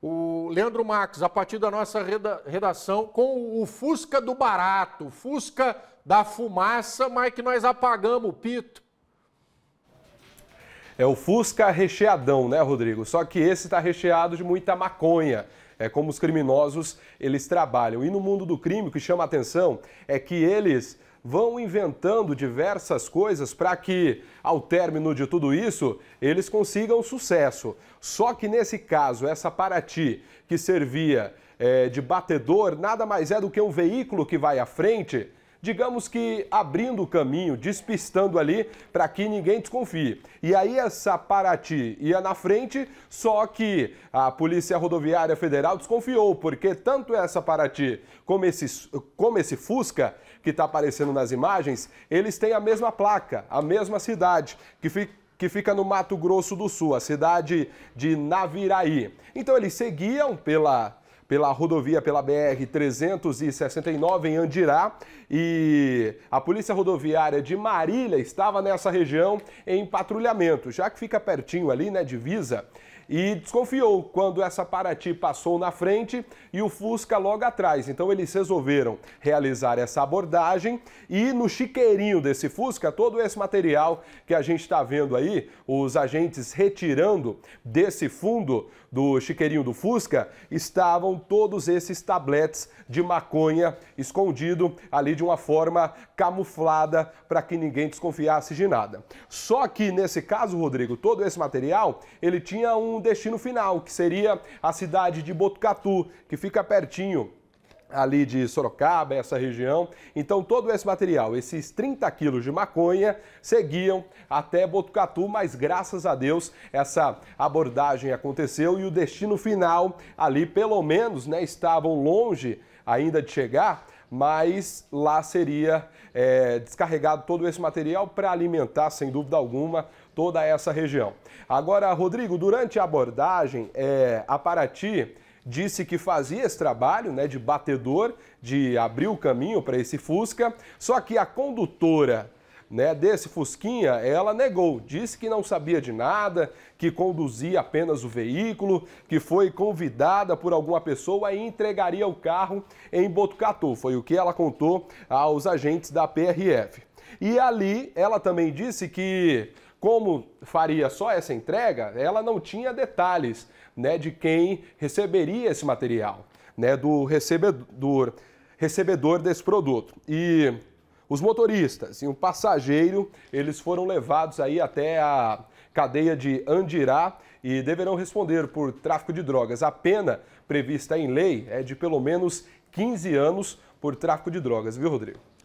O Leandro Max, a partir da nossa redação, com o Fusca do barato, Fusca da fumaça, mas que nós apagamos o pito. É o Fusca recheadão, né, Rodrigo? Só que esse está recheado de muita maconha. É como os criminosos eles trabalham. E no mundo do crime, o que chama a atenção é que eles vão inventando diversas coisas para que, ao término de tudo isso, eles consigam sucesso. Só que nesse caso, essa Paraty, que servia é, de batedor, nada mais é do que um veículo que vai à frente digamos que abrindo o caminho, despistando ali para que ninguém desconfie. E aí essa Paraty ia na frente, só que a Polícia Rodoviária Federal desconfiou, porque tanto essa Paraty como esse, como esse Fusca, que está aparecendo nas imagens, eles têm a mesma placa, a mesma cidade, que fica que fica no Mato Grosso do Sul, a cidade de Naviraí. Então eles seguiam pela pela rodovia, pela BR-369 em Andirá. E a Polícia Rodoviária de Marília estava nessa região em patrulhamento, já que fica pertinho ali, né, divisa e desconfiou quando essa Paraty passou na frente e o Fusca logo atrás. Então eles resolveram realizar essa abordagem e no chiqueirinho desse Fusca, todo esse material que a gente está vendo aí, os agentes retirando desse fundo do chiqueirinho do Fusca, estavam todos esses tabletes de maconha escondido ali de uma forma camuflada para que ninguém desconfiasse de nada. Só que nesse caso, Rodrigo, todo esse material, ele tinha um um destino final, que seria a cidade de Botucatu, que fica pertinho ali de Sorocaba, essa região. Então, todo esse material, esses 30 quilos de maconha, seguiam até Botucatu, mas graças a Deus essa abordagem aconteceu e o destino final ali, pelo menos, né, estavam longe ainda de chegar, mas lá seria é, descarregado todo esse material para alimentar, sem dúvida alguma, toda essa região. Agora, Rodrigo, durante a abordagem, é, a Paraty disse que fazia esse trabalho né, de batedor, de abrir o caminho para esse Fusca, só que a condutora né, desse Fusquinha, ela negou, disse que não sabia de nada, que conduzia apenas o veículo, que foi convidada por alguma pessoa e entregaria o carro em Botucatu. Foi o que ela contou aos agentes da PRF. E ali ela também disse que como faria só essa entrega, ela não tinha detalhes né, de quem receberia esse material, né, do recebedor, recebedor desse produto. E os motoristas e um passageiro, eles foram levados aí até a cadeia de Andirá e deverão responder por tráfico de drogas. A pena prevista em lei é de pelo menos 15 anos por tráfico de drogas, viu, Rodrigo?